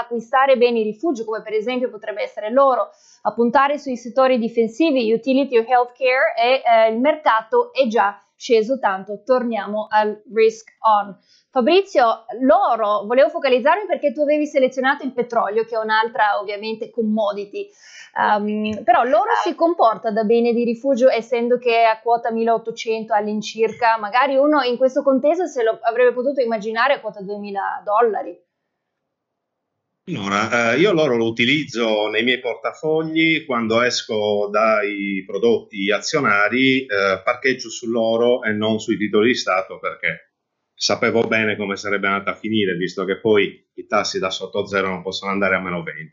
acquistare beni rifugi, come per esempio potrebbe essere l'oro, a puntare sui settori difensivi, utility o healthcare e eh, il mercato è già sceso tanto. Torniamo al risk on. Fabrizio, l'oro, volevo focalizzarmi perché tu avevi selezionato il petrolio, che è un'altra ovviamente commodity, um, però l'oro si comporta da bene di rifugio essendo che è a quota 1800 all'incirca, magari uno in questo contesto se lo avrebbe potuto immaginare a quota 2000 dollari. Allora, eh, io l'oro lo utilizzo nei miei portafogli quando esco dai prodotti azionari, eh, parcheggio sull'oro e non sui titoli di Stato perché sapevo bene come sarebbe andata a finire, visto che poi i tassi da sotto zero non possono andare a meno 20.